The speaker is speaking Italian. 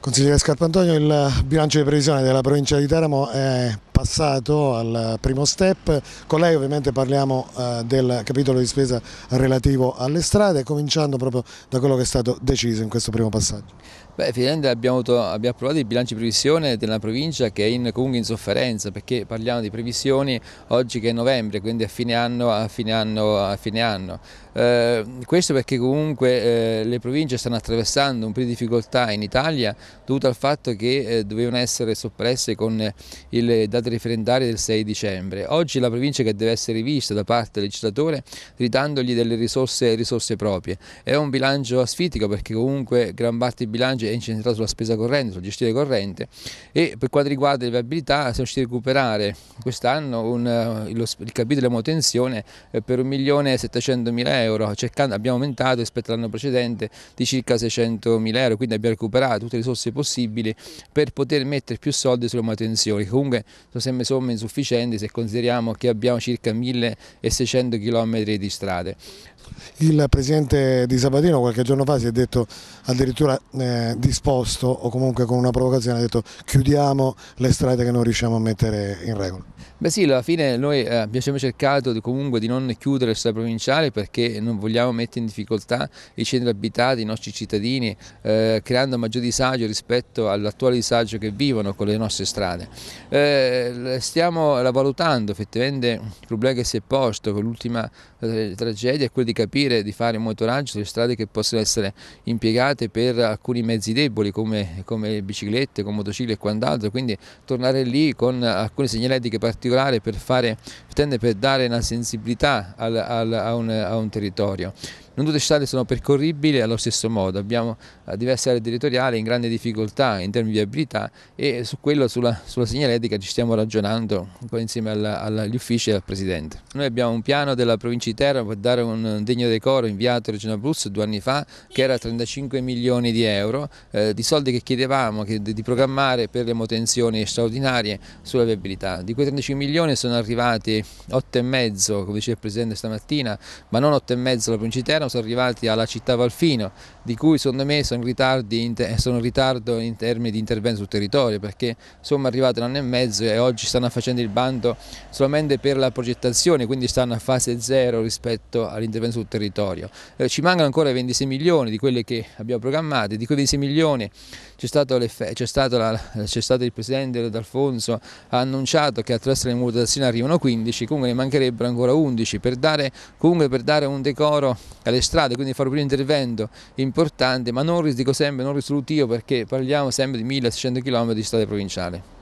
Consigliere Scarpantonio, il bilancio di previsione della provincia di Teramo è passato al primo step, con lei ovviamente parliamo eh, del capitolo di spesa relativo alle strade, cominciando proprio da quello che è stato deciso in questo primo passaggio. Beh, finalmente abbiamo, abbiamo, approvato il bilancio di previsione della provincia che è in, comunque in sofferenza perché parliamo di previsioni oggi che è novembre, quindi a fine anno a fine anno a fine anno. Eh, questo perché comunque eh, le province stanno attraversando un po' di difficoltà in Italia dovuto al fatto che eh, dovevano essere soppresse con eh, il dato referendaria del 6 dicembre. Oggi la provincia che deve essere vista da parte del legislatore ridandogli delle risorse, risorse proprie. È un bilancio asfittico perché comunque gran parte del bilancio è incentrato sulla spesa corrente, sul gestire corrente e per quanto riguarda le viabilità siamo riusciti a recuperare quest'anno eh, il capitolo di emotensione eh, per 1.700.000 euro, cercando, abbiamo aumentato rispetto all'anno precedente di circa 600.000 euro, quindi abbiamo recuperato tutte le risorse possibili per poter mettere più soldi sulle manutenzioni, comunque sono sempre somme insufficienti se consideriamo che abbiamo circa 1600 km di strade. Il presidente di Sabatino qualche giorno fa si è detto addirittura eh, disposto o comunque con una provocazione ha detto chiudiamo le strade che non riusciamo a mettere in regola. Beh sì, alla fine noi eh, abbiamo cercato di, comunque di non chiudere la strada provinciale perché non vogliamo mettere in difficoltà i centri abitati, i nostri cittadini, eh, creando maggior disagio rispetto all'attuale disagio che vivono con le nostre strade. Eh, eh, stiamo valutando effettivamente il problema che si è posto con l'ultima eh, tragedia è quello di capire di fare un monitoraggio sulle strade che possono essere impiegate per alcuni mezzi deboli come, come biciclette, con motocicli e quant'altro, quindi tornare lì con alcune segnaletiche particolari per, fare, per dare una sensibilità al, al, a, un, a un territorio. Non tutte le strade sono percorribili allo stesso modo, abbiamo eh, diverse aree territoriali in grande difficoltà in termini di viabilità e su quello, sulla, sulla segnaletica ci stiamo ragionando insieme alla, agli uffici e al Presidente. Noi abbiamo un piano della provincia di Terra per dare un degno decoro inviato a Regione Abruzzo due anni fa che era 35 milioni di euro eh, di soldi che chiedevamo che, di programmare per le manutenzioni straordinarie sulla viabilità. Di quei 35 milioni sono arrivati 8,5 come diceva il Presidente stamattina, ma non 8,5 la provincia di Terra, sono arrivati alla città Valfino, di cui secondo me sono, ritardi, sono in ritardo in termini di intervento sul territorio, perché sono arrivati un anno e mezzo e oggi stanno facendo il bando solamente per la progettazione, quindi stanno a fase zero rispetto all'intervento sul territorio. Eh, ci mancano ancora 26 milioni di quelle che abbiamo programmato, di quei 26 milioni c'è stato, stato, il Presidente D'Alfonso, ha annunciato che attraverso le mutazioni arrivano 15, comunque ne mancherebbero ancora 11 per dare, comunque per dare un decoro alle strade, quindi fare un intervento importante, ma non, dico sempre, non risolutivo perché parliamo sempre di 1600 km di strade provinciali.